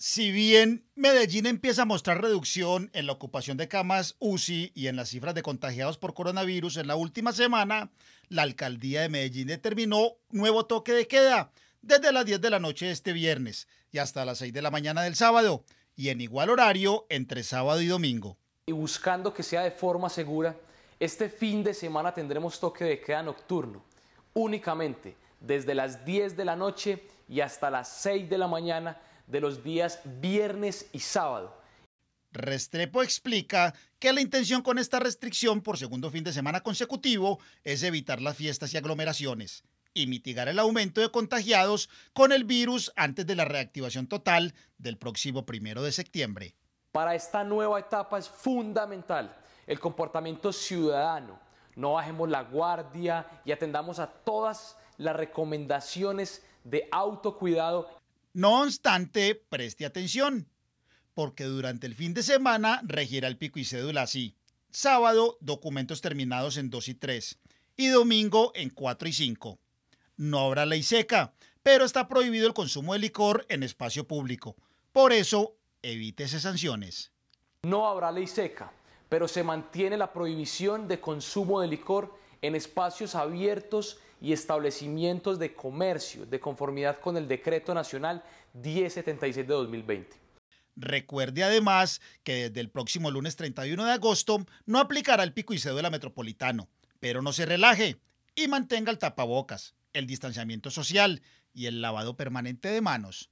si bien Medellín empieza a mostrar reducción en la ocupación de camas UCI y en las cifras de contagiados por coronavirus en la última semana, la alcaldía de Medellín determinó nuevo toque de queda desde las 10 de la noche de este viernes y hasta las 6 de la mañana del sábado y en igual horario entre sábado y domingo. Y buscando que sea de forma segura, este fin de semana tendremos toque de queda nocturno, únicamente desde las 10 de la noche y hasta las 6 de la mañana de los días viernes y sábado. Restrepo explica que la intención con esta restricción por segundo fin de semana consecutivo es evitar las fiestas y aglomeraciones y mitigar el aumento de contagiados con el virus antes de la reactivación total del próximo primero de septiembre. Para esta nueva etapa es fundamental el comportamiento ciudadano. No bajemos la guardia y atendamos a todas las recomendaciones de autocuidado no obstante, preste atención, porque durante el fin de semana regirá el pico y cédula así. Sábado, documentos terminados en 2 y 3 y domingo en 4 y 5. No habrá ley seca, pero está prohibido el consumo de licor en espacio público. Por eso, evítese sanciones. No habrá ley seca, pero se mantiene la prohibición de consumo de licor en espacios abiertos y establecimientos de comercio de conformidad con el Decreto Nacional 1076 de 2020. Recuerde además que desde el próximo lunes 31 de agosto no aplicará el pico y la metropolitano, pero no se relaje y mantenga el tapabocas, el distanciamiento social y el lavado permanente de manos.